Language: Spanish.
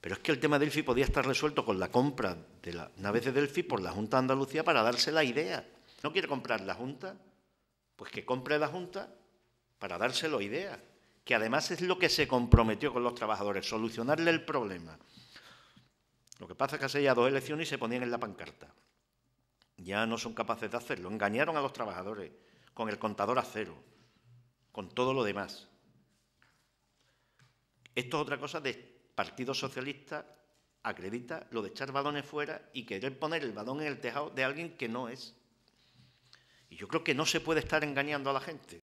Pero es que el tema de Delphi podía estar resuelto con la compra de las naves de Delphi por la Junta de Andalucía para darse la idea. ¿No quiere comprar la Junta? Pues que compre la Junta para dárselo idea. Que además es lo que se comprometió con los trabajadores, solucionarle el problema. Lo que pasa es que hace ya dos elecciones y se ponían en la pancarta. Ya no son capaces de hacerlo. Engañaron a los trabajadores con el contador a cero, con todo lo demás. Esto es otra cosa de Partido Socialista acredita lo de echar balones fuera y querer poner el balón en el tejado de alguien que no es. Y yo creo que no se puede estar engañando a la gente.